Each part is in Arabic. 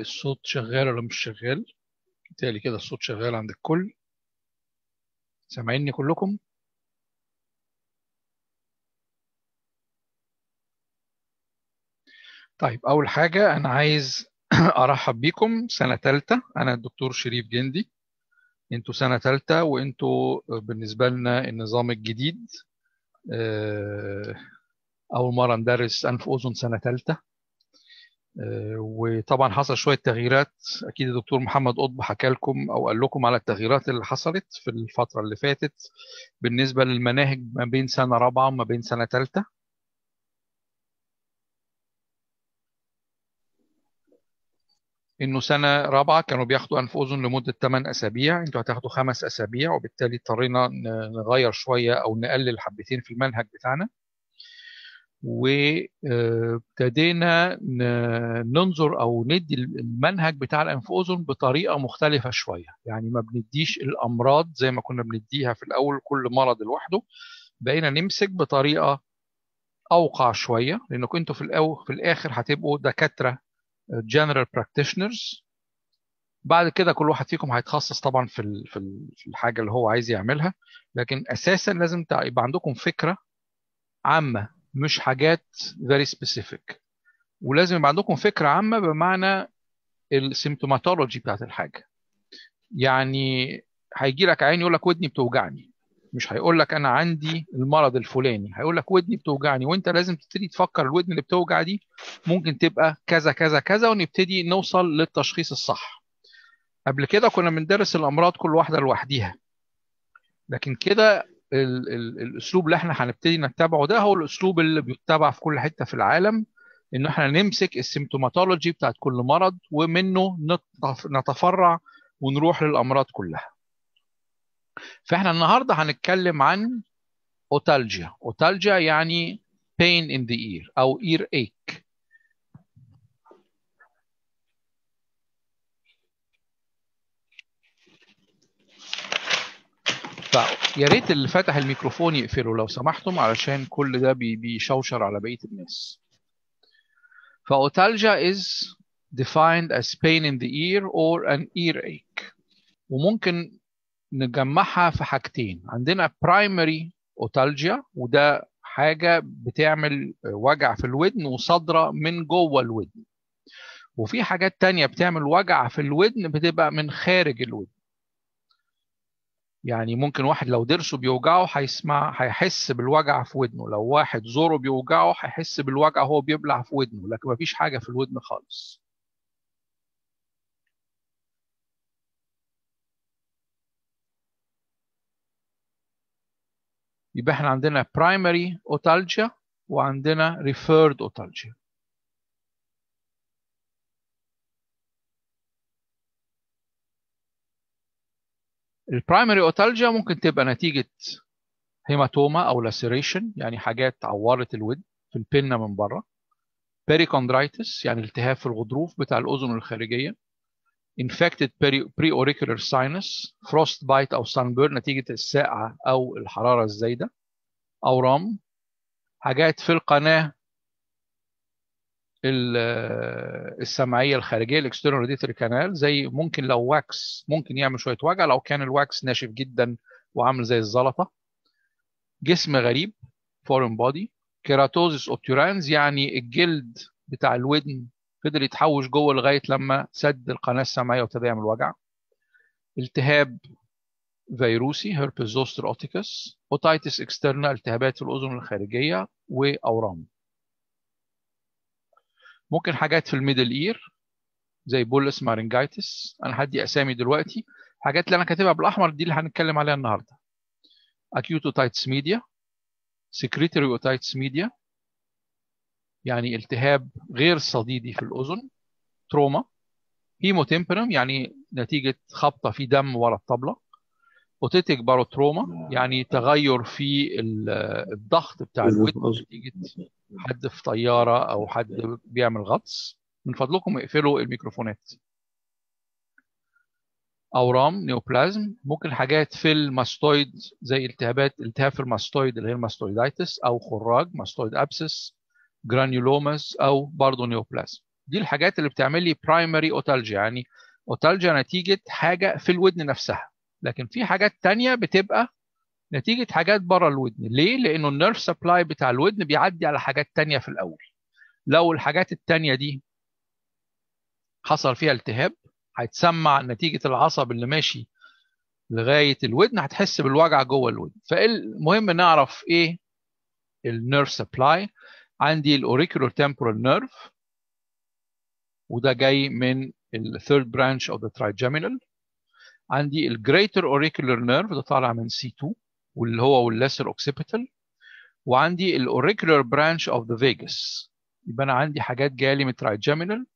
الصوت شغال ولا مش شغال بالتالي كده الصوت شغال عند الكل سامعيني كلكم طيب أول حاجة أنا عايز أرحب بيكم سنة تالتة أنا الدكتور شريف جندي أنتوا سنة تالتة وأنتوا بالنسبة لنا النظام الجديد آه، أول مرة ندرس أنف أذن سنة تالتة وطبعا حصل شويه تغييرات اكيد الدكتور محمد قطب حكى لكم او قال لكم على التغييرات اللي حصلت في الفتره اللي فاتت بالنسبه للمناهج ما بين سنه رابعه وما بين سنه ثالثه انه سنه رابعه كانوا بياخدوا انف اذن لمده 8 اسابيع انتوا هتاخدوا خمس اسابيع وبالتالي اضطرينا نغير شويه او نقلل حبتين في المنهج بتاعنا وابتدينا ننظر او ندي المنهج بتاع الانف بطريقه مختلفه شويه يعني ما بنديش الامراض زي ما كنا بنديها في الاول كل مرض لوحده بقينا نمسك بطريقه اوقع شويه لانكم انتوا في الاول في الاخر هتبقوا دكاتره جنرال براكتيشنرز بعد كده كل واحد فيكم هيتخصص طبعا في في الحاجه اللي هو عايز يعملها لكن اساسا لازم يبقى عندكم فكره عامه مش حاجات فيري سبيسيفيك ولازم يبقى عندكم فكره عامه بمعنى السيمتوماتولوجي بتاعت الحاجه يعني هيجي لك عين يقول لك ودني بتوجعني مش هيقول لك انا عندي المرض الفلاني هيقول لك ودني بتوجعني وانت لازم تبتدي تفكر الودن اللي بتوجع دي ممكن تبقى كذا كذا كذا ونبتدي نوصل للتشخيص الصح قبل كده كنا بندرس الامراض كل واحده لوحديها لكن كده الاسلوب اللي احنا هنبتدي نتبعه ده هو الاسلوب اللي بيتبع في كل حته في العالم ان احنا نمسك السيمتوماتولوجي بتاعت كل مرض ومنه نتفرع ونروح للامراض كلها فاحنا النهارده هنتكلم عن اوتالجيا اوتالجيا يعني pain in the ear او ear ache فيا ريت اللي فتح الميكروفون يقفله لو سمحتم علشان كل ده بيشوشر على بقيه الناس. فأوتالجيا is defined as pain in the ear or an earache. وممكن نجمعها في حاجتين عندنا primary اوتالجيا وده حاجة بتعمل وجع في الودن وصدرة من جوه الودن وفي حاجات تانية بتعمل وجع في الودن بتبقى من خارج الودن يعني ممكن واحد لو ضرسه بيوجعه هيسمع هيحس بالوجع في ودنه لو واحد زوره بيوجعه هيحس بالوجع وهو بيبلع في ودنه لكن مفيش حاجة في الودن خالص يبقى احنا عندنا primary اوتالجيا وعندنا referred اوتالجيا البرايمري اوتالجيا ممكن تبقى نتيجه هيماتوما او لاسيريشن يعني حاجات عورت الود في البنه من بره بيريكوندرايتس يعني التهاب في الغضروف بتاع الاذن الخارجيه infected pre-auricular sinus frostbite او sunburn نتيجه الساقعه او الحراره الزايده اورام حاجات في القناه السمعيه الخارجيه الاكسترنال ريديتري كانال زي ممكن لو واكس ممكن يعمل شويه وجع لو كان الواكس ناشف جدا وعامل زي الزلطه جسم غريب فورن بودي كيراتوزيس اوبتورانز يعني الجلد بتاع الودن فضل يتحوش جوه لغايه لما سد القناه السمعيه وابتدى يعمل وجع التهاب فيروسي هيربس زوستر اوتيكس اوتيتس اكسترنال التهابات في الاذن الخارجيه واورام ممكن حاجات في الميدل اير زي بولس مارينجايتس انا هدي اسامي دلوقتي الحاجات اللي انا كاتبها بالاحمر دي اللي هنتكلم عليها النهارده اكيوتوتايتس ميديا سكريتري اوتايتس ميديا يعني التهاب غير صديدي في الاذن تروما هيموتيمبرم يعني نتيجه خبطه في دم ورا الطبله اوتيتيك باروتروما نعم. يعني تغير في الضغط بتاع الودن نتيجه حد في طياره او حد بيعمل غطس من فضلكم اقفلوا الميكروفونات اورام نيوبلازم ممكن حاجات في الماستويد زي التهابات التهاب في الماستويد اللي هي الماستويدايتس او خراج ماستويد ابسس جرانيولوماس او برضه نيوبلازم دي الحاجات اللي بتعمل لي برايمري اوتالجيا يعني اوتالجيا نتيجه حاجه في الودن نفسها لكن في حاجات تانية بتبقى نتيجة حاجات بره الودن ليه؟ لأنه النيرف سبلاي بتاع الودن بيعدي على حاجات تانية في الأول لو الحاجات التانية دي حصل فيها التهاب هيتسمع نتيجة العصب اللي ماشي لغاية الودن هتحس بالوجع جوه الودن فالمهم نعرف ايه النيرف سبلاي عندي الاوريكولار تمبورال نيرف وده جاي من الثيرد برانش اوف ذا ترايجامينال عندي الجريتر auricular نيرف ده طالع من سي 2 واللي هو والليسر اوكسيبيتال وعندي auricular برانش اوف ذا فيجاس يبقى انا عندي حاجات جالي من trigeminal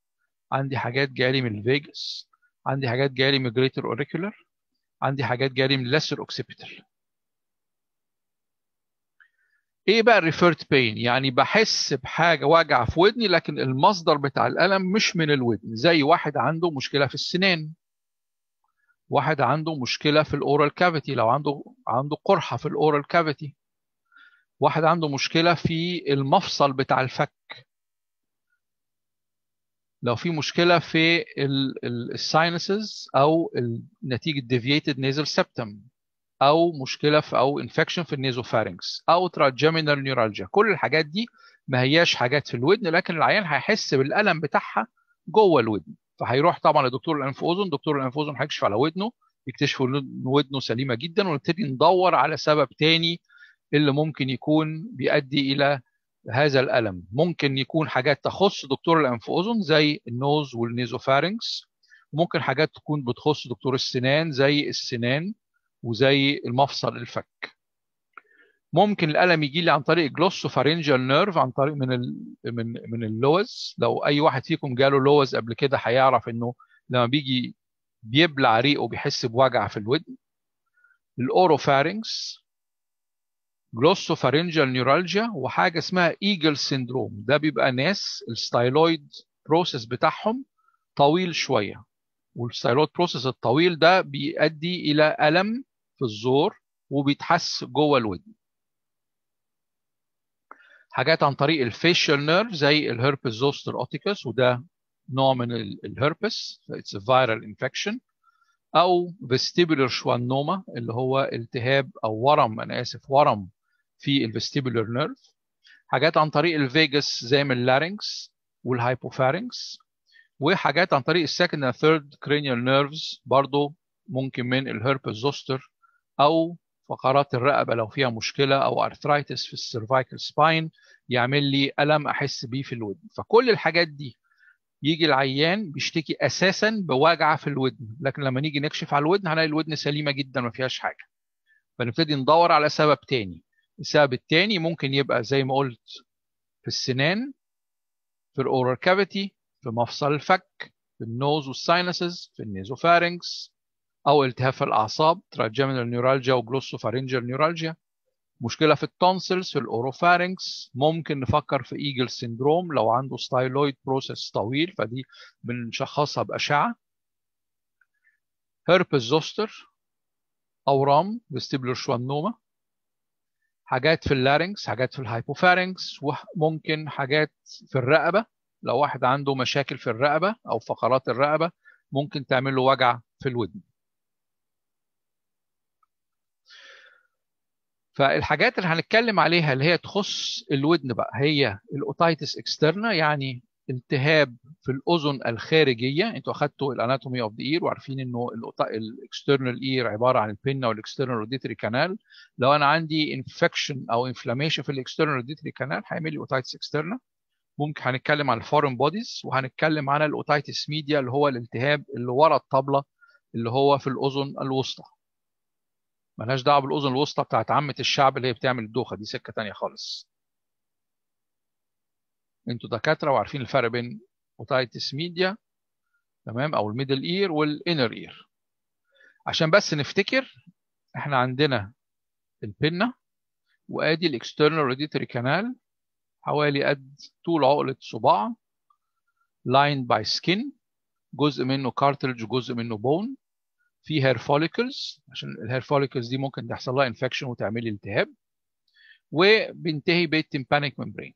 عندي حاجات جالي من الفيجاس عندي حاجات جالي من الجريتر auricular عندي حاجات جالي من lesser اوكسيبيتال ايه بقى الريفيرت بين يعني بحس بحاجه وجع في ودني لكن المصدر بتاع الالم مش من الودن زي واحد عنده مشكله في السنان واحد عنده مشكله في الاورال كافيتي لو عنده عنده قرحه في الاورال كافيتي واحد عنده مشكله في المفصل بتاع الفك لو في مشكله في الساينسز او نتيجه ديفييتد نيزل سبتم او مشكله في او انفكشن في النيزوفارينكس او تراجمينال نيورالجيا كل الحاجات دي ما هياش حاجات في الودن لكن العيان هيحس بالالم بتاعها جوه الودن فهيروح طبعا لدكتور الانف اذن دكتور الانف اذن هيكشف على ودنه يكتشفوا ان ودنه سليمه جدا ونبتدي ندور على سبب تاني اللي ممكن يكون بيؤدي الى هذا الالم ممكن يكون حاجات تخص دكتور الانف اذن زي النوز والنيزوفارنكس ممكن حاجات تكون بتخص دكتور السنان زي السنان وزي المفصل الفك ممكن الالم يجي لي عن طريق جلوسوفارينجال نيرف عن طريق من الـ من من اللوز لو اي واحد فيكم جاله لوز قبل كده هيعرف انه لما بيجي بيبلع ريقه بيحس بوجع في الودن جلوسو جلوسوفارينجال نيورالجيا وحاجه اسمها ايجل سيندروم ده بيبقى ناس الستايلويد بروسيس بتاعهم طويل شويه والستايلويد بروسيس الطويل ده بيؤدي الى الم في الزور وبيتحس جوه الودن حاجات عن طريق الفيشال نيرف زي الهربس زوستر اوتيكس وده نوع من الهربس اتس فايرال انفكشن او فيستيبولر شوانوما اللي هو التهاب او ورم انا اسف ورم في الفيستيبولر نيرف حاجات عن طريق الفيجاس زي من اللارينكس والهايبوفارينكس وحاجات عن طريق السكند ثيرد كرينيال نيرفز برضو ممكن من الهربس زوستر او فقرات الرقبه لو فيها مشكله او ارثرايتس في السيرفايكال سباين يعمل لي الم احس بيه في الودن فكل الحاجات دي يجي العيان بيشتكي اساسا بوجعه في الودن لكن لما نيجي نكشف على الودن هنلاقي الودن سليمه جدا ما فيهاش حاجه فنبتدي ندور على سبب تاني السبب التاني ممكن يبقى زي ما قلت في السنان في الاورال كافيتي في مفصل الفك في النوز والساينسز في النيزوفارينكس أو التهاب في الأعصاب تراجمينال نيورالجيا وجلوسوفارينجيال نيورالجيا مشكلة في التونسلز في الأوروفارينكس ممكن نفكر في إيجل سيندروم لو عنده ستايلويد بروسيس طويل فدي بنشخصها بأشعة هيربس زوستر أورام فيستيبلر شوانوما حاجات في اللارينكس حاجات في الهايبوفارينكس وممكن حاجات في الرقبة لو واحد عنده مشاكل في الرقبة أو فقرات الرقبة ممكن تعمل له وجع في الودن فالحاجات اللي هنتكلم عليها اللي هي تخص الودن بقى هي الاوتيتس اكسترنا يعني التهاب في الاذن الخارجيه انتوا اخدتوا الاناتومي اوف ذا اير وعارفين انه الاكسترنال اير عباره عن البنه والاكسترنال روديتري كانال لو انا عندي انفكشن او انفلاميشن في الاكسترنال روديتري كانال هيعمل لي اوتيتس اكسترنا ممكن هنتكلم عن الفورم بوديز وهنتكلم عن الاوتيتس ميديا اللي هو الالتهاب اللي ورا الطبله اللي هو في الاذن الوسطى ملهاش دعوه بالاذن الوسطى بتاعت عامه الشعب اللي هي بتعمل الدوخه دي سكه تانية خالص انتوا دكاتره وعارفين الفرق بين اوتايتس ميديا تمام او الميدل اير والانر اير عشان بس نفتكر احنا عندنا البنه وادي الاكسترنال ريديتري كانال حوالي قد طول عقله صباع لاين باي سكين جزء منه كارتلج وجزء منه بون في هير فوليكلز عشان الهير فوليكلز دي ممكن تحصل لها انفكشن وتعمل لي التهاب وبينتهي بالتمبانيك ممبرين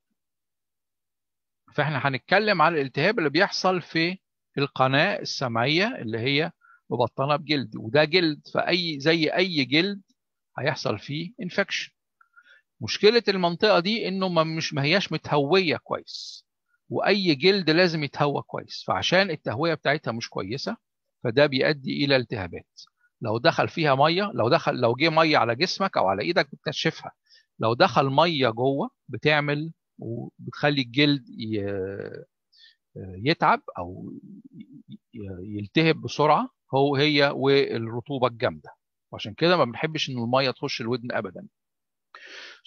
فاحنا هنتكلم على الالتهاب اللي بيحصل في القناه السمعيه اللي هي مبطنه بجلد وده جلد فاي زي اي جلد هيحصل فيه انفكشن مشكله المنطقه دي انه ما مش ما هياش متهويه كويس واي جلد لازم يتهوى كويس فعشان التهويه بتاعتها مش كويسه فده بيؤدي الى التهابات لو دخل فيها ميه لو دخل لو جه ميه على جسمك او على ايدك بتنشفها لو دخل ميه جوه بتعمل وبتخلي الجلد يتعب او يلتهب بسرعه هو هي والرطوبه الجامده وعشان كده ما بنحبش ان الميه تخش الودن ابدا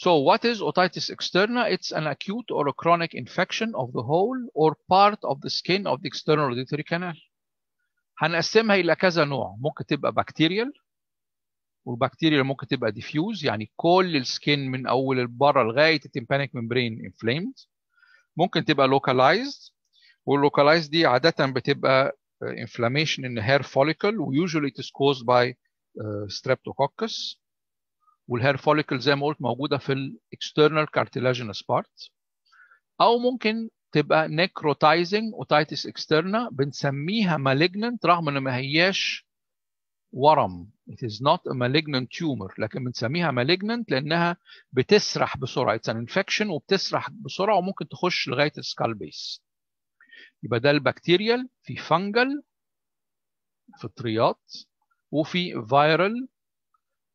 So what is otitis externa? It's an acute or a chronic infection of the whole or part of the skin of the external auditory canal. هنقسمها الى كذا نوع ممكن تبقى بكتيريال والبكتيريا ممكن تبقى ديفيوز يعني كل السكين من اول بره لغايه التيمبانيك ممبرين انفليمد ممكن تبقى لوكالايزد واللوكالايز دي عاده بتبقى انفلاميشن ان هير فوليكل ويوجوالي اتس كوزد باي ستريبتوكوكس والهير فوليكل زي ما قلت موجوده في الاكسترنال كارتيلاجينس بارت او ممكن تبقى نيكروتايزنج اوتايتس اكسترنا بنسميها مالجننت رغم ان ما هياش ورم it is not a malignant tumor لكن بنسميها malignant لانها بتسرح بسرعه it's an infection وبتسرح بسرعه وممكن تخش لغايه السكال بيس يبقى ده البكتيريال في فنجل فطريات وفي فيرال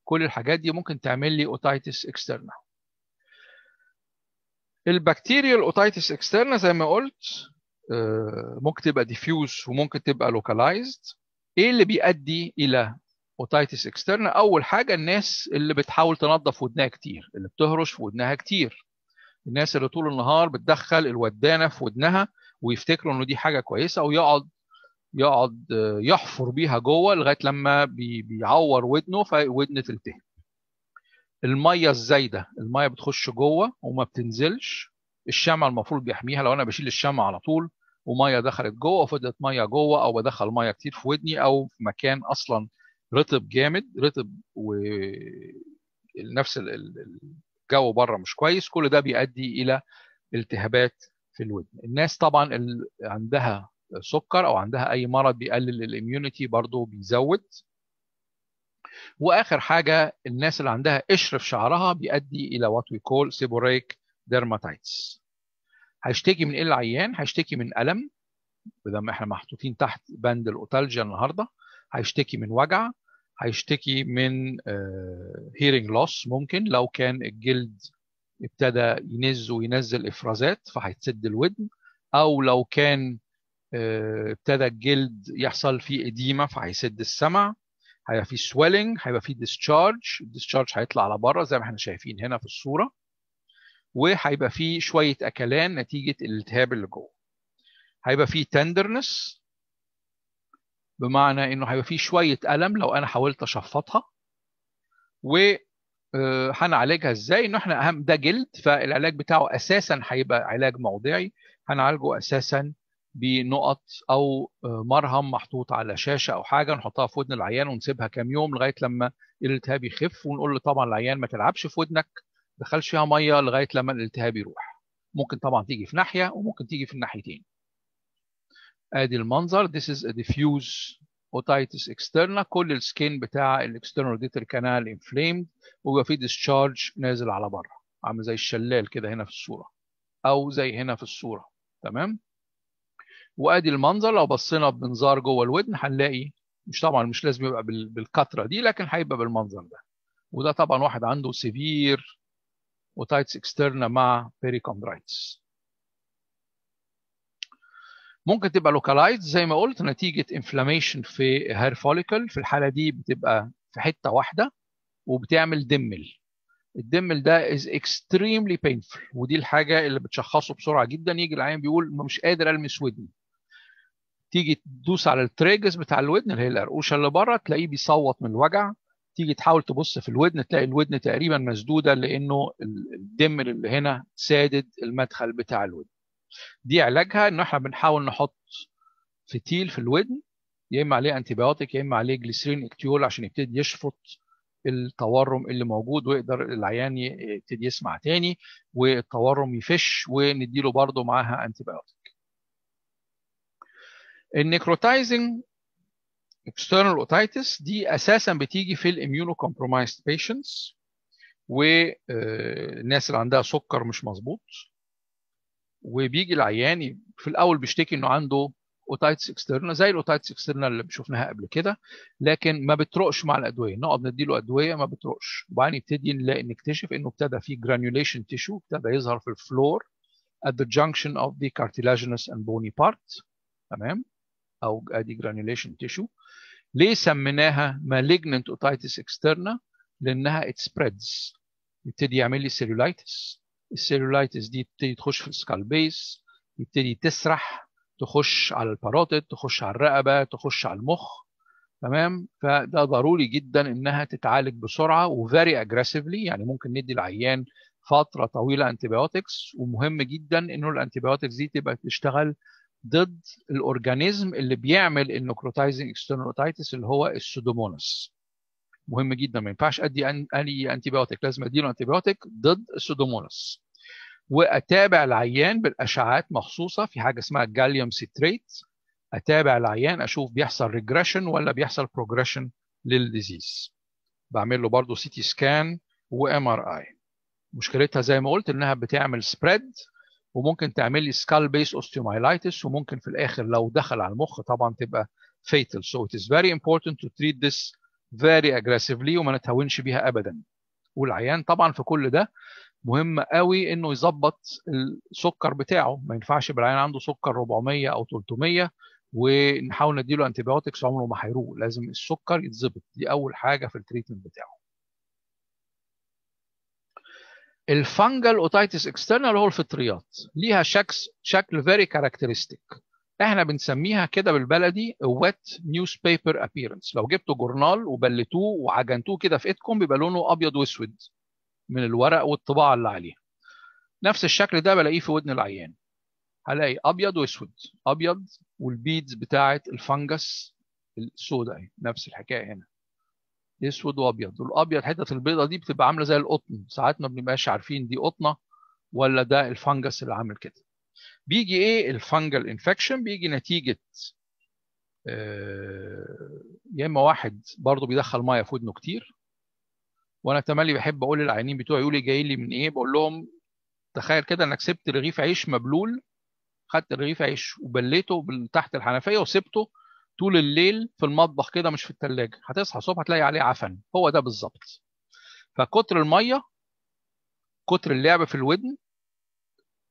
كل الحاجات دي ممكن تعمل لي اوتايتس اكسترنا البكتيريال اوتيتس اكسترنا زي ما قلت آه، ممكن تبقى ديفيوز وممكن تبقى لوكالايزد ايه اللي بيؤدي الى اوتيتس اكسترنا اول حاجه الناس اللي بتحاول تنظف ودنها كتير اللي بتهرش في ودنها كتير الناس اللي طول النهار بتدخل الودانه في ودنها ويفتكروا انه دي حاجه كويسه ويقعد يقعد آه، يحفر بيها جوه لغايه لما بيعور ودنه فودن تلتهب الميه الزايده الميه بتخش جوه وما بتنزلش الشمع المفروض بيحميها لو انا بشيل الشمع على طول وميه دخلت جوه وفضلت ميه جوه او بدخل ميه كتير في ودني او في مكان اصلا رطب جامد رطب ونفس الجو بره مش كويس كل ده بيؤدي الى التهابات في الودن الناس طبعا اللي عندها سكر او عندها اي مرض بيقلل الاميونيتي برضه بيزود واخر حاجه الناس اللي عندها قشر في شعرها بيؤدي الى وات وي كول سيبوريك ديرماتايتس هيشتكي من ايه العيان هيشتكي من الم وده ما احنا محطوطين تحت بند الاوتالجيا النهارده هيشتكي من وجع هيشتكي من هيرنج آه، لوس ممكن لو كان الجلد ابتدى ينز وينزل افرازات فهيتسد الودن او لو كان آه، ابتدى الجلد يحصل فيه اديمه فهيسد السمع هيبقى في سويلنج هيبقى في ديسشارج الديسشارج هيطلع على بره زي ما احنا شايفين هنا في الصوره وهيبقى في شويه اكلان نتيجه الالتهاب اللي جوه هيبقى في تندرنس بمعنى انه هيبقى في شويه الم لو انا حاولت اشفطها و آه، هنعالجها ازاي ان احنا اهم ده جلد فالعلاج بتاعه اساسا هيبقى علاج موضعي هنعالجه اساسا بنقط او آه، مرهم محطوط على شاشه او حاجه نحطها في ودن العيان ونسيبها كام يوم لغايه لما الالتهاب يخف ونقول له طبعا العيان ما تلعبش في ودنك ما دخلش فيها ميه لغايه لما الالتهاب يروح ممكن طبعا تيجي في ناحيه وممكن تيجي في الناحيتين ادي المنظر this is a diffuse otitis externa كل السكين بتاع الاكسترنال ديتر canal inflamed ويبقى فيه discharge نازل على بره عامل زي الشلال كده هنا في الصوره او زي هنا في الصوره تمام وادي المنظر لو بصينا بمنظار جوه الودن هنلاقي مش طبعا مش لازم يبقى بالكتره دي لكن هيبقى بالمنظر ده وده طبعا واحد عنده سيفير وتايتس اكسترنا مع بيريكوندرايتس ممكن تبقى لوكالايز زي ما قلت نتيجه انفلاميشن في هير فوليكل في الحاله دي بتبقى في حته واحده وبتعمل دمل الدمل ده از اكستريملي بينفل ودي الحاجه اللي بتشخصه بسرعه جدا يجي العيان بيقول مش قادر المس ودني تيجي تدوس على التريجز بتاع الودن اللي هي القرقوشه اللي بره تلاقيه بيصوت من الوجع تيجي تحاول تبص في الودن تلاقي الودن تقريبا مسدوده لانه الدم اللي هنا سادد المدخل بتاع الودن دي علاجها ان احنا بنحاول نحط فتيل في الودن يا اما عليه انتي يا اما عليه جليسرين اكتيول عشان يبتدي يشفط التورم اللي موجود ويقدر العيان يبتدي يسمع تاني والتورم يفش ونديله برضه معاها انتي النيكروتايزنج external otitis دي اساسا بتيجي في الاميونو كومبرومايزد بيشنتس والناس آه، اللي عندها سكر مش مظبوط وبيجي العيان في الاول بيشتكي انه عنده اوتايتس اكسترنا زي الاوتايتس اكسترنا اللي شفناها قبل كده لكن ما بترقش مع الادويه نقعد نديله ادويه ما بترقش وبعدين يبتدي نكتشف انه ابتدى في جرانيوليشن تيشو ابتدى يظهر في الفلور at the junction of the cartilaginous and bony part تمام او ادي جرانيوليشن تيشو ليه سميناها مالجننت اوتيتس اكسترنا لانها ات سبريدز يبتدي يعمل لي سيلولايتس السيلولايتس دي تبتدي تخش في السكال بيس يبتدي تسرح تخش على الباروتيد تخش على الرقبه تخش على المخ تمام فده ضروري جدا انها تتعالج بسرعه وفيري اجريسفلي يعني ممكن ندي العيان فتره طويله انتيبيوتكس ومهم جدا انه الانتيبيوتكس دي تبقى تشتغل ضد الاورجانيزم اللي بيعمل النكروتايزنج اكسترنوتايتس اللي هو السودومونس مهم جدا ما ينفعش ادي اني انتي لازم اديله انتي بايوتيك ضد السودومونس واتابع العيان بالاشعاعات مخصوصه في حاجه اسمها جاليوم سيتريت اتابع العيان اشوف بيحصل ريجريشن ولا بيحصل بروجريشن للديزيز بعمل له برضه سي تي سكان وام ار اي مشكلتها زي ما قلت انها بتعمل سبريد وممكن تعمل لي سكال بيس اوستيومايلايتس وممكن في الاخر لو دخل على المخ طبعا تبقى فيتال سو اتس فيري very تو to ذس فيري اجريسفلي وما نتهاونش بيها ابدا والعيان طبعا في كل ده مهم قوي انه يظبط السكر بتاعه ما ينفعش بالعيان عنده سكر 400 او 300 ونحاول نديله انتي عمره ما هيروق لازم السكر يتظبط دي اول حاجه في التريتمنت بتاعه الفانجل اوتيتس اكسترنال هو الفطريات ليها شكس شكل فيري كاركترستيك احنا بنسميها كده بالبلدي ويت نيوز بيبر ابييرنس لو جبتوا جورنال وبلتوه وعجنتوه كده في ايدكم بيبقى لونه ابيض واسود من الورق والطباعه اللي عليها نفس الشكل ده بلاقيه في ودن العيان هلاقي ابيض واسود ابيض والبيدز بتاعه الفنجس السوداء نفس الحكايه هنا اسود وابيض الابيض حته البيضه دي بتبقى عامله زي القطن ساعات ما بنبقاش عارفين دي قطنه ولا ده الفنجس اللي عامل كده بيجي ايه الفنجل انفكشن بيجي نتيجه آه، يا اما واحد برضه بيدخل ميه في ودنه كتير وانا تملي بحب اقول للعينين بتوعي يقول لي جاي لي من ايه بقول لهم تخيل كده انك سبت رغيف عيش مبلول خدت رغيف عيش وبليته تحت الحنفيه وسبته طول الليل في المطبخ كده مش في الثلاجه هتصحى الصبح هتلاقي عليه عفن هو ده بالظبط فكتر الميه كتر اللعب في الودن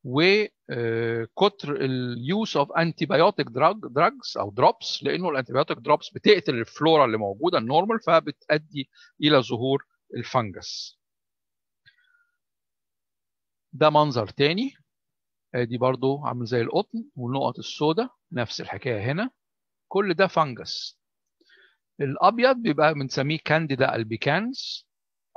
وكتر اليوز اوف انتي بايوتيك دراج دراجز او دروبس لانه الانتيبيوتيك دروبس بتقتل الفلورا اللي موجوده النورمال فبتؤدي الى ظهور الفنجس ده منظر تاني ادي آه، برضو عامل زي القطن والنقط السوداء نفس الحكايه هنا كل ده فانجس الابيض بيبقى بنسميه كانديدا البيكانز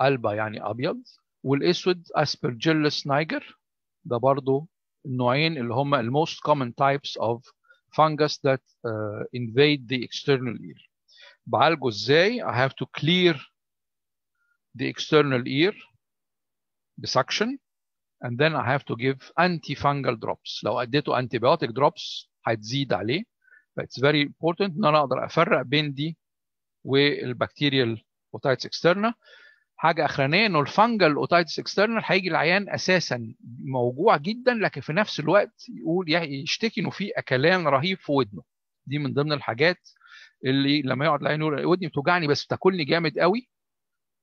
البا يعني ابيض والاسود اسبرجيلس نايجر ده برضو النوعين اللي هم الموست كومن تايبس اوف فانجس ذات انفيد invade the external ear بعالجه ازاي I have to clear the external ear بسكشن and then I have to give antifungal drops لو اديته antibiotic drops هتزيد عليه فاتس فيري امبورتنت ان انا اقدر افرق بين دي والبكتيريال اوتايتس اكسترنال حاجه اخرانيه انه الفنجل اوتايتس اكسترنال هيجي العيان اساسا موجوع جدا لكن في نفس الوقت يقول يشتكي انه في اكلان رهيب في ودنه دي من ضمن الحاجات اللي لما يقعد العيان يقول ودني بتوجعني بس بتاكلني جامد قوي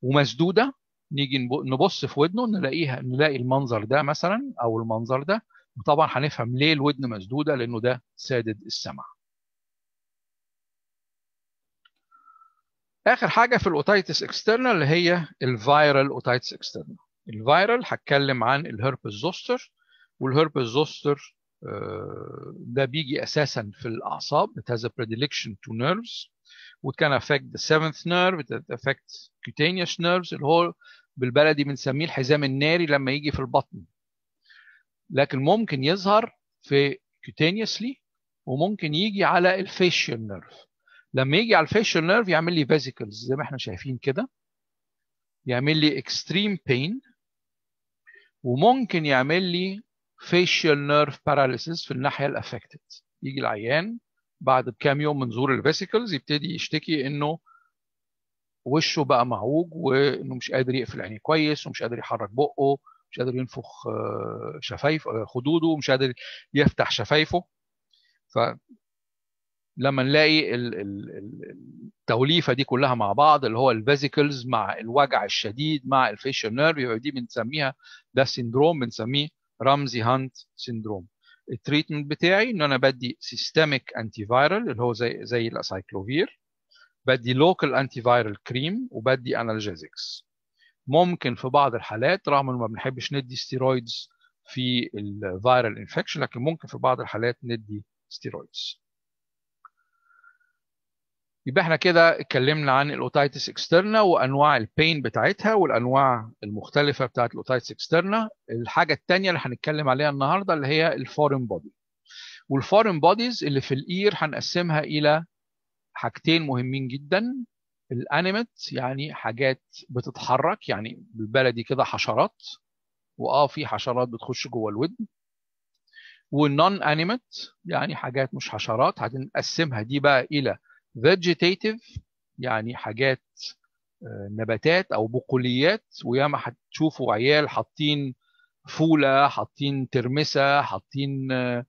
ومسدوده نيجي نبص في ودنه نلاقيها نلاقي المنظر ده مثلا او المنظر ده وطبعا هنفهم ليه الودن مسدوده لانه ده سادد السمع اخر حاجه في الاوتيتس اكسترنال اللي هي الفيرال اوتيتس اكسترنال الفيرال هتكلم عن الهربس زوستر والهربس زوستر ده بيجي اساسا في الاعصاب it has a predilection to nerves which can affect the seventh nerve it affect cutaneous nerves اللي هو بالبلدي بنسميه الحزام الناري لما يجي في البطن لكن ممكن يظهر في cutaneously وممكن يجي على الفيشيال نيرف لما يجي على الفيشل نيرف يعمل لي فيزيكلز زي ما احنا شايفين كده يعمل لي اكستريم بين وممكن يعمل لي فيشل نيرف باراليسيس في الناحيه الافكتد يجي العيان بعد بكام يوم من زور الفيزيكلز يبتدي يشتكي انه وشه بقى معوج وانه مش قادر يقفل عينيه كويس ومش قادر يحرك بقه مش قادر ينفخ آه، شفايف آه، خدوده مش قادر يفتح شفايفه ف لما نلاقي التوليفه دي كلها مع بعض اللي هو الفيزيكلز مع الوجع الشديد مع الفيشن نيرف يبقى دي بنسميها ده سندروم بنسميه رمزي هانت سندروم التريتمنت بتاعي ان انا بدي سيستميك انتي فايرال اللي هو زي زي الاسايكلوفير بدي لوكال انتي فايرال كريم وبدي انالجيزكس ممكن في بعض الحالات رغم ان ما بنحبش ندي ستيرويدز في الفيرال انفكشن لكن ممكن في بعض الحالات ندي ستيرويدز يبقى احنا كده اتكلمنا عن الاوتايتس اكسترنا وانواع البين بتاعتها والانواع المختلفه بتاعت الاوتايتس اكسترنا الحاجه الثانيه اللي هنتكلم عليها النهارده اللي هي الفورم بودي والفورم بوديز اللي في الاير هنقسمها الى حاجتين مهمين جدا الانيمت يعني حاجات بتتحرك يعني بالبلدي كده حشرات واه في حشرات بتخش جوه الودن والنون انيمت يعني حاجات مش حشرات هنقسمها دي بقى الى vegetative يعني حاجات آه، نباتات او بقوليات وياما هتشوفوا عيال حاطين فوله حاطين ترمسه حاطين آه،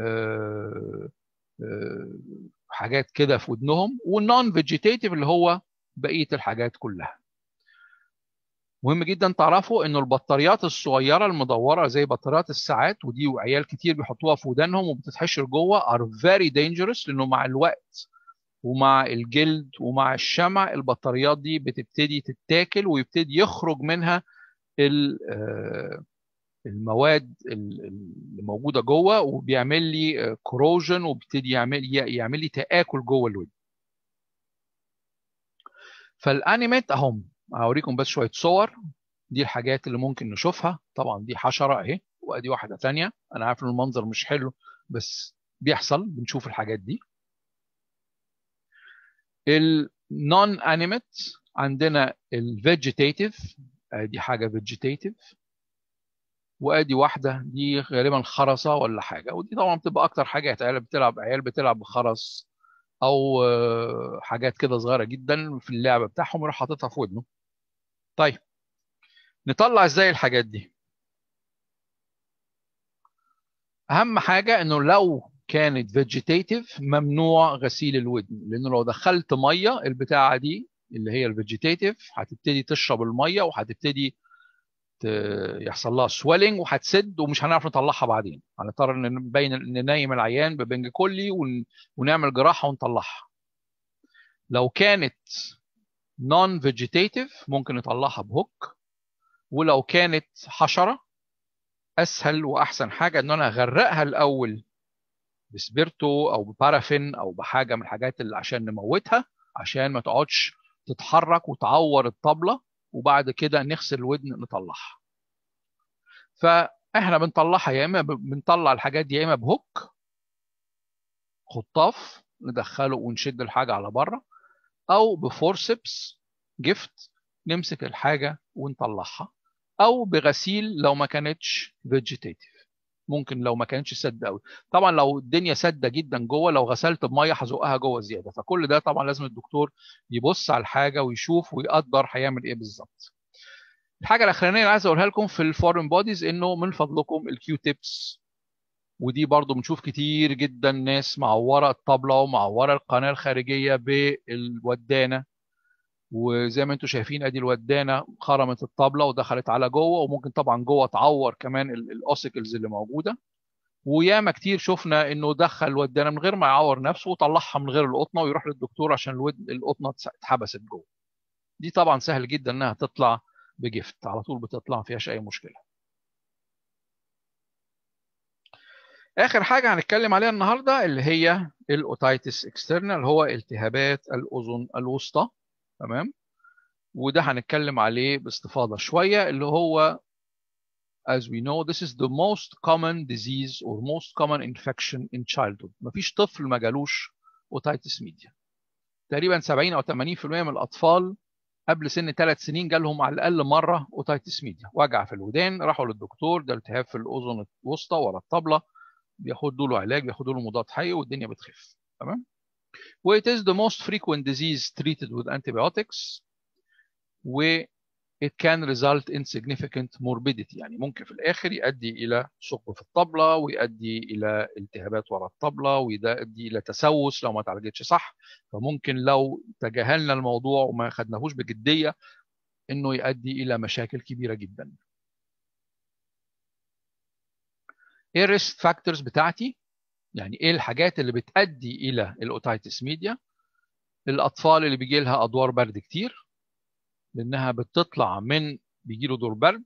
آه، حاجات كده في ودنهم والنون فيجيتيتيف اللي هو بقيه الحاجات كلها مهم جدا تعرفوا ان البطاريات الصغيره المدوره زي بطاريات الساعات ودي وعيال كتير بيحطوها في ودانهم وبتتحشر جوه ار فيري دينجرس لانه مع الوقت ومع الجلد ومع الشمع البطاريات دي بتبتدي تتاكل ويبتدي يخرج منها آه، المواد اللي موجوده جوه وبيعمل لي كروجن آه، وبيبتدي يعمل يعمل لي تاكل جوه الود فالانيميت اهم هوريكم بس شويه صور دي الحاجات اللي ممكن نشوفها طبعا دي حشره اهي وادي واحده ثانيه انا عارف ان المنظر مش حلو بس بيحصل بنشوف الحاجات دي النون انيميت عندنا الفيجيتيتيف ادي حاجه فيجيتيتيف وادي واحده دي غالبا خرصه ولا حاجه ودي طبعا بتبقى اكتر حاجه عيال يعني بتلعب عيال بتلعب بخرص او آه، حاجات كده صغيره جدا في اللعبه بتاعهم يروح حاططها في ودنه طيب نطلع ازاي الحاجات دي اهم حاجه انه لو كانت فيجيتيتيف ممنوع غسيل الودن لانه لو دخلت ميه البتاعه دي اللي هي الفيجيتيتيف هتبتدي تشرب الميه وهتبتدي يحصل لها سويلنج وهتسد ومش هنعرف نطلعها بعدين هنضطر نبين ننيم العيان ببنج كلي ونعمل جراحه ونطلعها لو كانت نون فيجيتيتيف ممكن نطلعها بهوك ولو كانت حشره اسهل واحسن حاجه ان انا اغرقها الاول بسبيرتو او ببارافين او بحاجه من الحاجات اللي عشان نموتها عشان ما تقعدش تتحرك وتعور الطبله وبعد كده نغسل الودن نطلعها فاحنا بنطلعها يا اما بنطلع الحاجات دي يا اما بهوك خطاف ندخله ونشد الحاجه على بره او بفورسبس جفت نمسك الحاجه ونطلعها او بغسيل لو ما كانتش فيجيتيتيف ممكن لو ما كانتش سد قوي طبعا لو الدنيا سد جدا جوه لو غسلت بميه هزقها جوه زياده فكل ده طبعا لازم الدكتور يبص على الحاجه ويشوف ويقدر هيعمل ايه بالظبط الحاجه الاخرانيه اللي عايز اقولها لكم في الفورم بوديز انه من فضلكم الكيو تيبس ودي برضو بنشوف كتير جدا ناس معوره الطبله ومعوره القناه الخارجيه بالودانه وزي ما انتم شايفين ادي الودانه خرمت الطبله ودخلت على جوه وممكن طبعا جوه تعور كمان الاوسيكلز اللي موجوده وياما كتير شفنا انه دخل الودانه من غير ما يعور نفسه وطلعها من غير القطنه ويروح للدكتور عشان القطنه اتحبست جوه. دي طبعا سهل جدا انها تطلع بجفت على طول بتطلع ما فيهاش اي مشكله. اخر حاجه هنتكلم عليها النهارده اللي هي الاوتيتس اكسترنال هو التهابات الاذن الوسطى تمام وده هنتكلم عليه باستفاضه شويه اللي هو as we know this is the most common disease or most common infection in childhood مفيش طفل ما جالوش اوتيتس ميديا تقريبا 70 او 80% من الاطفال قبل سن ثلاث سنين جالهم على الاقل مره اوتيتس ميديا وجع في الودان راحوا للدكتور ده التهاب في الاذن الوسطى ورا الطبله بياخدوا له علاج بياخدوا له مضاد حيوي والدنيا بتخف تمام Where it is the most frequent disease treated with antibiotics. و it can result in significant morbidity يعني ممكن في الآخر يؤدي إلى ثقب في الطبلة ويؤدي إلى التهابات وراء الطبلة ويؤدي إلى تسوس لو ما تعالجتش صح فممكن لو تجاهلنا الموضوع وما خدناهوش بجدية إنه يؤدي إلى مشاكل كبيرة جدا. ايه الريسك فاكتورز بتاعتي؟ يعني ايه الحاجات اللي بتؤدي الى الاوتيتس ميديا الاطفال اللي بيجي لها ادوار برد كتير لانها بتطلع من بيجي له دور برد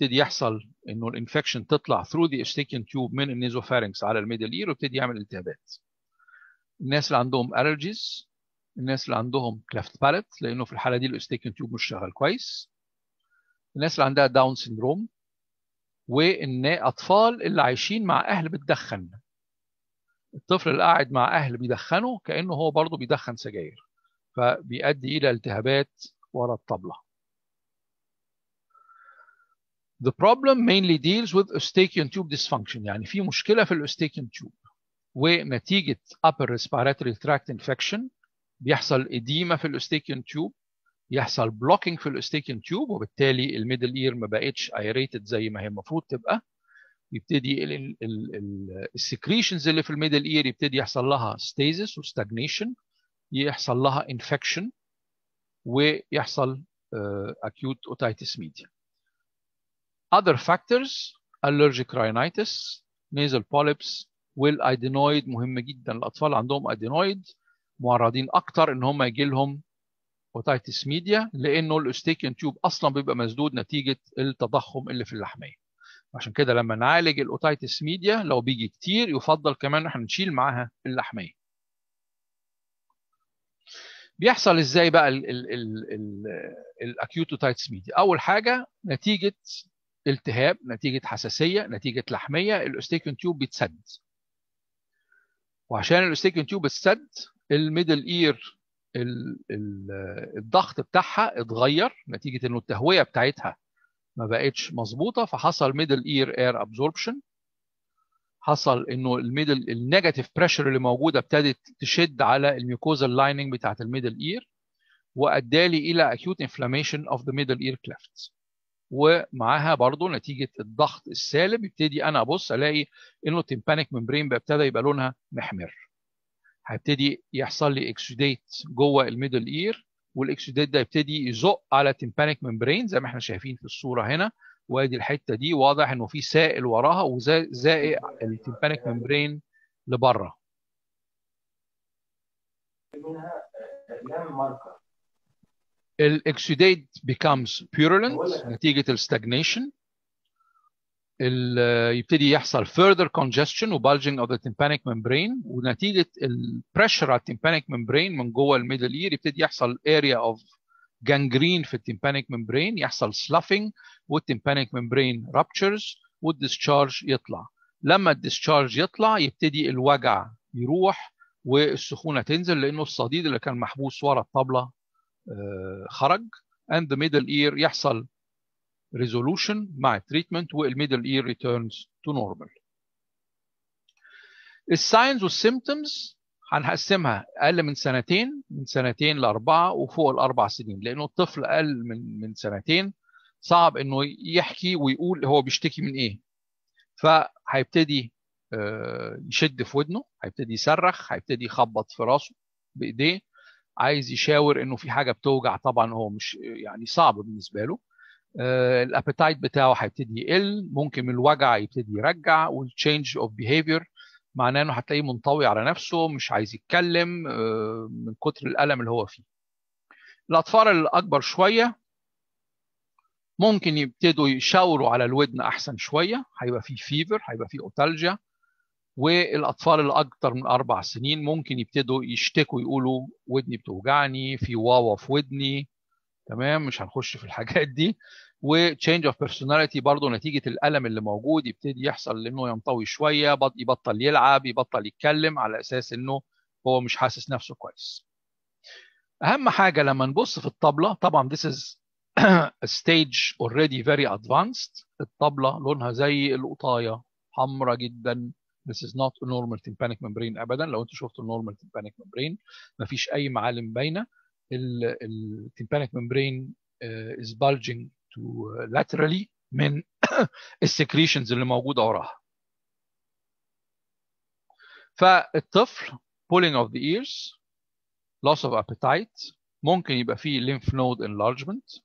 يبتدي يحصل انه الانفكشن تطلع ثرو ذا اشتيكن تيوب من النيزوفارنكس على الميدل اير ويبتدي يعمل التهابات الناس اللي عندهم الرجيز الناس اللي عندهم كلافت باليت لانه في الحاله دي الاستيكن تيوب مش شغال كويس الناس اللي عندها داون سيندروم والاطفال اللي عايشين مع اهل بتدخن الطفل اللي قاعد مع اهل بيدخنوا كانه هو برضه بيدخن سجاير فبيؤدي الى التهابات ورا الطبله The problem mainly deals with eustachian tube dysfunction يعني في مشكله في الاوستيكيان تيوب ونتيجه upper respiratory tract infection بيحصل اديمه في الاوستيكيان تيوب يحصل بلوكينج في الاوستيكيان تيوب وبالتالي الميدل اير ما بقتش ايريتد زي ما هي المفروض تبقى يبتدي السكريشنز اللي في الميدل اير يبتدي يحصل لها ستيزس وستاجنيشن يحصل لها انفكشن ويحصل آه، acute otitis media. Other factors allergic rhinitis, nasal polyps والادينويد مهم جدا الاطفال عندهم ادينويد معرضين اكتر ان هم يجي لهم otitis media لانه الاستيكن تيوب اصلا بيبقى مسدود نتيجه التضخم اللي في اللحميه. عشان كده لما نعالج الاوتيتس ميديا لو بيجي كتير يفضل كمان احنا نشيل معاها اللحميه بيحصل ازاي بقى اوتيتس ميديا اول حاجه نتيجه التهاب نتيجه حساسيه نتيجه لحميه الاستيكن تيوب بيتسد وعشان الاستيكن تيوب اتسد الميدل اير الضغط بتاعها اتغير نتيجه انه التهويه بتاعتها ما بقتش مظبوطه فحصل ميدل اير اير ابزوربشن حصل انه الميدل النيجاتيف بريشر اللي موجوده ابتدت تشد على الميوكوزال لايننج بتاعت الميدل اير وادى لي الى acute inflammation of the middle ear كليفت ومعاها برضه نتيجه الضغط السالب يبتدي انا ابص الاقي انه التمبانيك ممبرين بيبتدى يبقى لونها محمر هبتدي يحصل لي اكسوديت جوه الميدل اير والاكسدات ده يبتدي يزق على تمبانيك ممبرين زي ما احنا شايفين في الصوره هنا وادي الحته دي واضح انه في سائل وراها وزائق التمبانيك ممبرين لبره الاكسدات becomes purulent نتيجه الستاجنيشن يبتدي يحصل further congestion و bulging of the tympanic membrane ونتيجه البريشر على tympanic membrane من جوه الميدل اير يبتدي يحصل area of gangrene في tympanic membrane يحصل sloughing والtympanic membrane ruptures والdischarge يطلع لما الديسشارج يطلع يبتدي الوجع يروح والسخونه تنزل لانه الصديد اللي كان محبوس ورا الطبله خرج and the middle ear يحصل ريزولوشن مع التريتمنت والميدل اير ريتيرنز تو نورمال الساينز والسيمتومز هنقسمها اقل من سنتين من سنتين لاربعه وفوق الاربع سنين لانه الطفل اقل من من سنتين صعب انه يحكي ويقول هو بيشتكي من ايه فهيبتدي آه، يشد في ودنه هيبتدي يصرخ هيبتدي يخبط في راسه بايديه عايز يشاور انه في حاجه بتوجع طبعا هو مش يعني صعب بالنسبه له آه، الابيتايت بتاعه هيبتدي يقل ممكن من الوجع يبتدي يرجع والتشينج اوف بيهيفير معناه انه هتلاقيه منطوي على نفسه مش عايز يتكلم آه، من كتر الالم اللي هو فيه الاطفال الاكبر شويه ممكن يبتدوا يشاوروا على الودن احسن شويه هيبقى فيه فيفر هيبقى فيه اوتالجيا والاطفال الاكثر من اربع سنين ممكن يبتدوا يشتكوا يقولوا ودني بتوجعني في واوا في ودني تمام مش هنخش في الحاجات دي وتشينج اوف بيرسوناليتي برضه نتيجه الالم اللي موجود يبتدي يحصل انه ينطوي شويه يبطل يلعب يبطل يتكلم على اساس انه هو مش حاسس نفسه كويس اهم حاجه لما نبص في الطبله طبعا this is stage already very advanced الطبله لونها زي القطايه حمراء جدا this is not a normal tympanic membrane ابدا لو انت شفتوا النورمال tympanic membrane مفيش اي معالم باينه التيمبانيك ممبرين از بالجنج تو لاترالي من السكريشنز اللي موجوده وراها فالطفل pulling of the ears loss of appetite ممكن يبقى فيه lymph node enlargement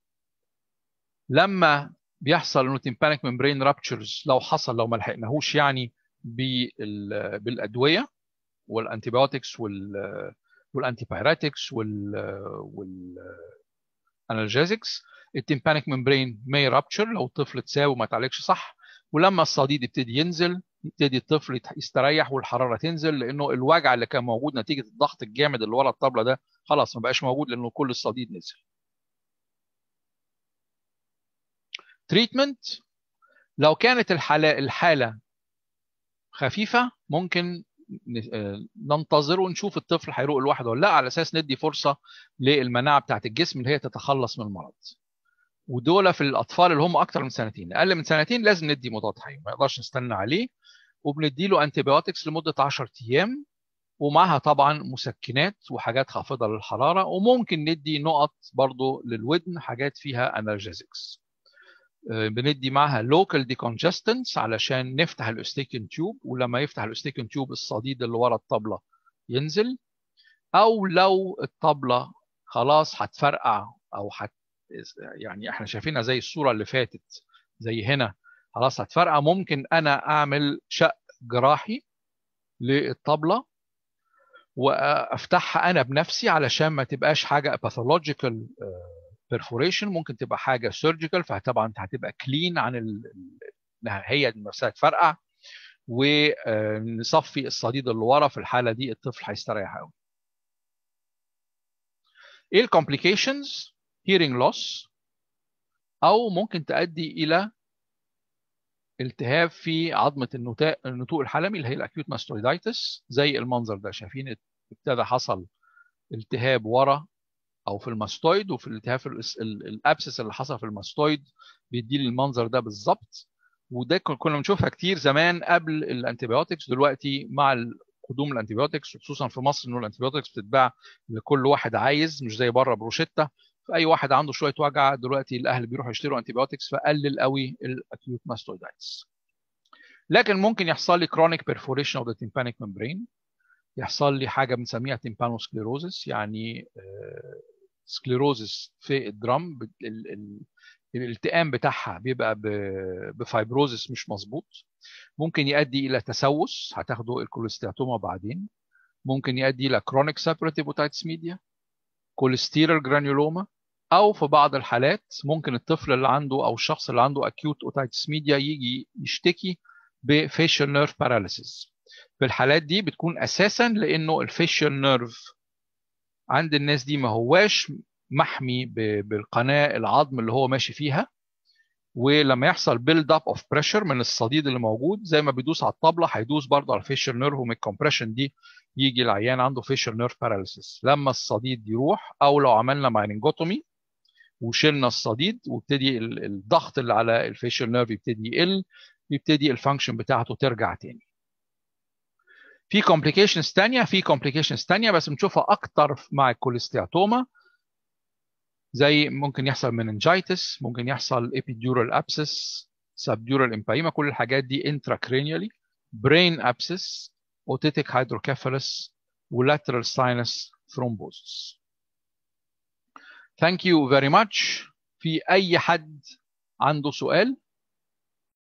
لما بيحصل انه تيمبانيك ممبرين ruptures لو حصل لو ما لحقناهوش يعني بالادويه والانتيبيوتكس وال والانتي بايراتكس وال والانالجيزكس التيمبانيك ممبرين ماي رابتشر لو الطفل اتساب وما اتعالجش صح ولما الصديد يبتدي ينزل يبتدي الطفل يستريح والحراره تنزل لانه الوجع اللي كان موجود نتيجه الضغط الجامد اللي ورا الطبله ده خلاص ما بقاش موجود لانه كل الصديد نزل. تريتمنت لو كانت الحاله الحاله خفيفه ممكن آه، ننتظر ونشوف الطفل هيروق لوحده ولا لا على اساس ندي فرصه للمناعه بتاعت الجسم ان هي تتخلص من المرض ودول في الاطفال اللي هم اكتر من سنتين اقل من سنتين لازم ندي مضاد حيوي ما نقدرش نستنى عليه له انتي بايوتكس لمده 10 ايام ومعها طبعا مسكنات وحاجات خافضه للحراره وممكن ندي نقط برضو للودن حاجات فيها انرجيزكس آه، بندي معها لوكال ديكونجستنس علشان نفتح الاستيكن تيوب ولما يفتح الاستيكن تيوب الصديد اللي ورا الطبله ينزل او لو الطبله خلاص هتفرقع او هت يعني احنا شايفينها زي الصوره اللي فاتت زي هنا خلاص هتفرقع ممكن انا اعمل شق جراحي للطبله وافتحها انا بنفسي علشان ما تبقاش حاجه باثولوجيكال بيرفوريشن ممكن تبقى حاجه سيرجيكال فطبعا هتبقى كلين عن ال... هي نفسها تفرقع ونصفي آه، الصديد اللي ورا في الحاله دي الطفل هيستريح قوي ايه الكومبليكيشنز hearing loss او ممكن تؤدي الى التهاب في عظمه النتوء الحلمي اللي هي الاكيوت ماستويدايتس زي المنظر ده شايفين ابتدى حصل التهاب ورا او في الماستويد وفي الالتهاب الابسس اللي حصل في الماستويد بيدي لي المنظر ده بالظبط وده كنا بنشوفها كتير زمان قبل الانتيبيوتكس دلوقتي مع قدوم الانتيبيوتكس خصوصا في مصر ان الانتيبيوتكس بتتباع لكل واحد عايز مش زي بره بروشته فاي واحد عنده شويه وجع دلوقتي الاهل بيروحوا يشتروا انتيبيوتكس فقلل قوي الاكيوت ماستويدايتس لكن ممكن يحصل لي كرونيك بيرفوريشن اوف ذا تيمبانيك ممبرين يحصل لي حاجه بنسميها تيمبانوسكليروزس يعني آه، سكليروزس في الدرام الالتئام بتاعها بيبقى بفايبروزس مش مظبوط ممكن يؤدي الى تسوس هتاخدوا الكوليستاتوما بعدين ممكن يؤدي الى كرونيك سيبريتيف اوتايتس ميديا كوليستيرال جرانيولوما او في بعض الحالات ممكن الطفل اللي عنده او الشخص اللي عنده اكيوت اوتايتس ميديا يجي يشتكي بفيشال نيرف باراليسيس في الحالات دي بتكون اساسا لانه الفيشال نيرف عند الناس دي ما هواش محمي بالقناه العظم اللي هو ماشي فيها ولما يحصل بيلد اب اوف بريشر من الصديد اللي موجود زي ما بيدوس على الطبله هيدوس برضه على الفيشر نيرف ومن الكومبريشن دي يجي العيان عنده فيشر نيرف باراليسيس لما الصديد يروح او لو عملنا مايننجوتومي وشلنا الصديد وابتدي الضغط اللي على الفيشر نيرف يبتدي يقل يبتدي الفانكشن بتاعته ترجع تاني في كومبليكيشنز ثانيه في كومبليكيشنز ثانيه بس بنشوفها اكثر مع الكوليستياتوما زي ممكن يحصل مننجيتس ممكن يحصل ايبيديورال ابسس سبديورال امبايما كل الحاجات دي انتراكرينيالي برين ابسس اوتيتيك هيدروكيفالس ولاترال ساينس ثرومبوزس ثانك يو فيري ماتش في اي حد عنده سؤال